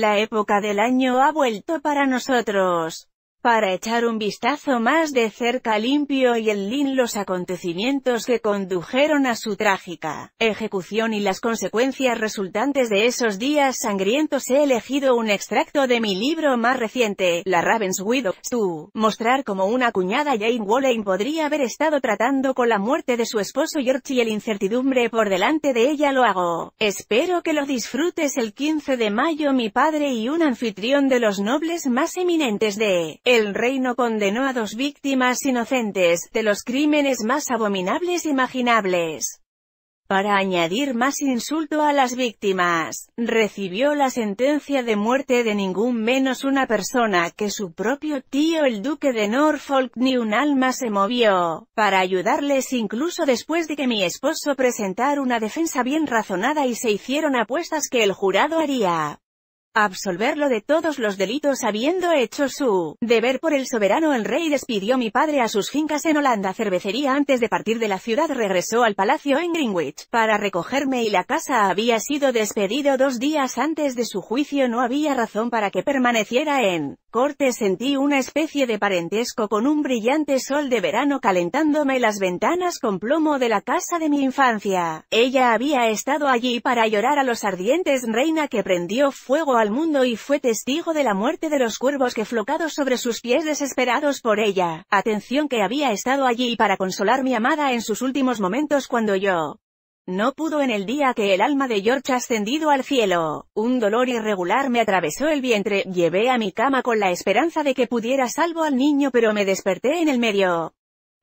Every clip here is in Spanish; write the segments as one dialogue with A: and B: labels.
A: La época del año ha vuelto para nosotros para echar un vistazo más de cerca limpio y el lin los acontecimientos que condujeron a su trágica ejecución y las consecuencias resultantes de esos días sangrientos he elegido un extracto de mi libro más reciente, La Raven's Widow, to mostrar cómo una cuñada Jane Wallen podría haber estado tratando con la muerte de su esposo George y el incertidumbre por delante de ella lo hago. Espero que lo disfrutes el 15 de mayo mi padre y un anfitrión de los nobles más eminentes de el reino condenó a dos víctimas inocentes, de los crímenes más abominables imaginables. Para añadir más insulto a las víctimas, recibió la sentencia de muerte de ningún menos una persona que su propio tío el duque de Norfolk ni un alma se movió, para ayudarles incluso después de que mi esposo presentara una defensa bien razonada y se hicieron apuestas que el jurado haría absolverlo de todos los delitos habiendo hecho su deber por el soberano. El rey despidió mi padre a sus fincas en Holanda cervecería antes de partir de la ciudad regresó al palacio en Greenwich para recogerme y la casa había sido despedido dos días antes de su juicio no había razón para que permaneciera en corte sentí una especie de parentesco con un brillante sol de verano calentándome las ventanas con plomo de la casa de mi infancia. Ella había estado allí para llorar a los ardientes reina que prendió fuego a al mundo y fue testigo de la muerte de los cuervos que flocados sobre sus pies desesperados por ella. Atención que había estado allí para consolar mi amada en sus últimos momentos cuando yo no pudo en el día que el alma de George ascendido al cielo. Un dolor irregular me atravesó el vientre, llevé a mi cama con la esperanza de que pudiera salvo al niño pero me desperté en el medio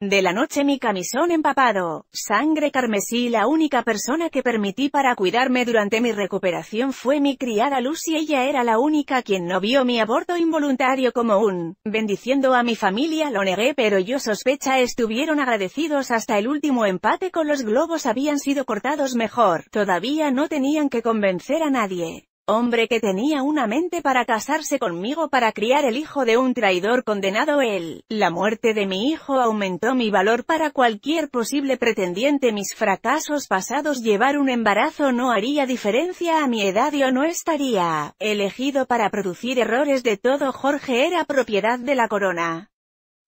A: de la noche mi camisón empapado, sangre carmesí la única persona que permití para cuidarme durante mi recuperación fue mi criada Lucy ella era la única quien no vio mi aborto involuntario como un, bendiciendo a mi familia lo negué pero yo sospecha estuvieron agradecidos hasta el último empate con los globos habían sido cortados mejor, todavía no tenían que convencer a nadie hombre que tenía una mente para casarse conmigo para criar el hijo de un traidor condenado él. La muerte de mi hijo aumentó mi valor para cualquier posible pretendiente. Mis fracasos pasados llevar un embarazo no haría diferencia a mi edad yo no estaría elegido para producir errores de todo Jorge era propiedad de la corona.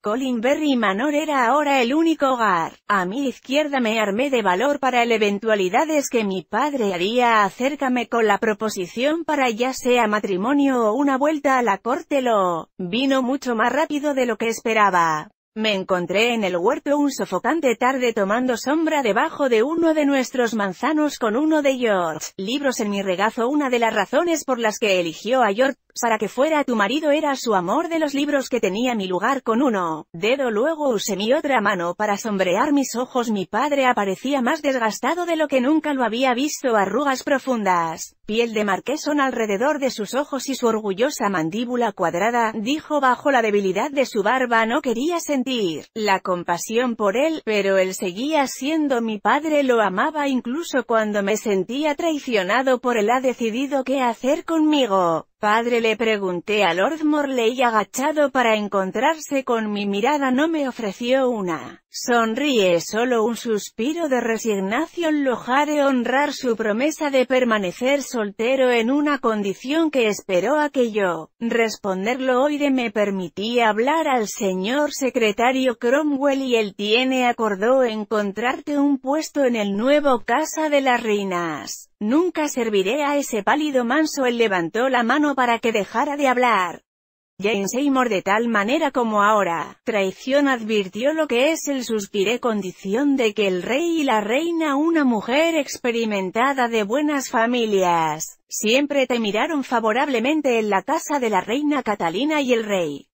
A: Colin Berry Manor era ahora el único hogar. A mi izquierda me armé de valor para el eventualidades que mi padre haría acércame con la proposición para ya sea matrimonio o una vuelta a la corte lo vino mucho más rápido de lo que esperaba. Me encontré en el huerto un sofocante tarde tomando sombra debajo de uno de nuestros manzanos con uno de George. Libros en mi regazo Una de las razones por las que eligió a George para que fuera tu marido era su amor de los libros que tenía mi lugar con uno, dedo luego usé mi otra mano para sombrear mis ojos mi padre aparecía más desgastado de lo que nunca lo había visto arrugas profundas, piel de marquesón alrededor de sus ojos y su orgullosa mandíbula cuadrada, dijo bajo la debilidad de su barba no quería sentir la compasión por él, pero él seguía siendo mi padre lo amaba incluso cuando me sentía traicionado por él ha decidido qué hacer conmigo. Padre le pregunté a Lord Morley agachado para encontrarse con mi mirada no me ofreció una Sonríe solo un suspiro de resignación lo haré honrar su promesa de permanecer soltero en una condición que esperó a que yo, responderlo hoy de me permití hablar al señor secretario Cromwell y él tiene acordó encontrarte un puesto en el nuevo Casa de las Reinas. Nunca serviré a ese pálido manso él levantó la mano para que dejara de hablar. James Seymour de tal manera como ahora, traición advirtió lo que es el suspiré condición de que el rey y la reina una mujer experimentada de buenas familias, siempre te miraron favorablemente en la casa de la reina Catalina y el rey.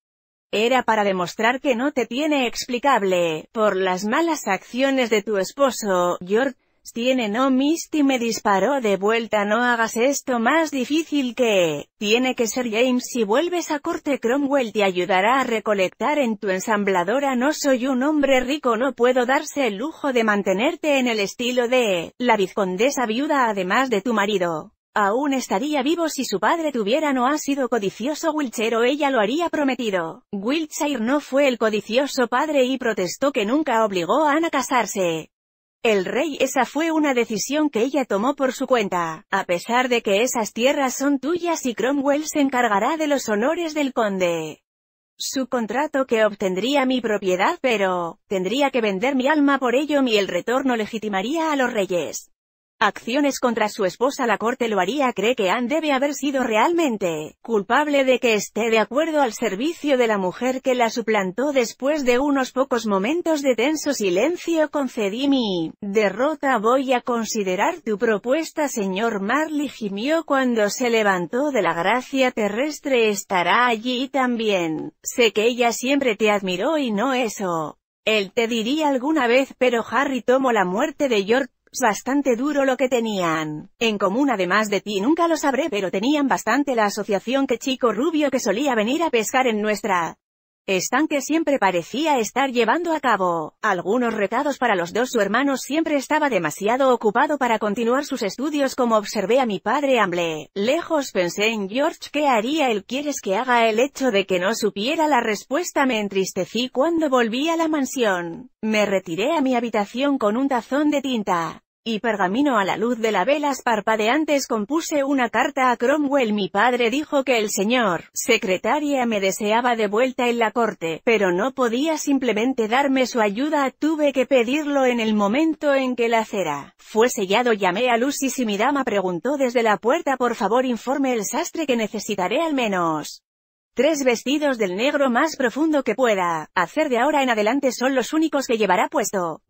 A: Era para demostrar que no te tiene explicable, por las malas acciones de tu esposo, George, tiene no Misty me disparó de vuelta no hagas esto más difícil que... Tiene que ser James si vuelves a corte Cromwell te ayudará a recolectar en tu ensambladora no soy un hombre rico no puedo darse el lujo de mantenerte en el estilo de... La vizcondesa viuda además de tu marido. Aún estaría vivo si su padre tuviera no ha sido codicioso Wilchero ella lo haría prometido. Wiltshire no fue el codicioso padre y protestó que nunca obligó a Ana a casarse. El rey esa fue una decisión que ella tomó por su cuenta, a pesar de que esas tierras son tuyas y Cromwell se encargará de los honores del conde. Su contrato que obtendría mi propiedad pero, tendría que vender mi alma por ello y el retorno legitimaría a los reyes acciones contra su esposa la corte lo haría cree que Anne debe haber sido realmente culpable de que esté de acuerdo al servicio de la mujer que la suplantó después de unos pocos momentos de tenso silencio concedí mi derrota voy a considerar tu propuesta señor Marley gimió cuando se levantó de la gracia terrestre estará allí también, sé que ella siempre te admiró y no eso. Él te diría alguna vez pero Harry tomó la muerte de York bastante duro lo que tenían. En común además de ti nunca lo sabré pero tenían bastante la asociación que Chico Rubio que solía venir a pescar en nuestra estanque siempre parecía estar llevando a cabo algunos recados para los dos. Su hermano siempre estaba demasiado ocupado para continuar sus estudios como observé a mi padre Amble. Lejos pensé en George qué haría él quieres que haga el hecho de que no supiera la respuesta me entristecí cuando volví a la mansión. Me retiré a mi habitación con un tazón de tinta y pergamino a la luz de las velas parpadeantes compuse una carta a Cromwell. Mi padre dijo que el señor secretaria me deseaba de vuelta en la corte, pero no podía simplemente darme su ayuda. Tuve que pedirlo en el momento en que la cera fue sellado. Llamé a Lucy y mi dama preguntó desde la puerta por favor informe el sastre que necesitaré al menos Tres vestidos del negro más profundo que pueda hacer de ahora en adelante son los únicos que llevará puesto.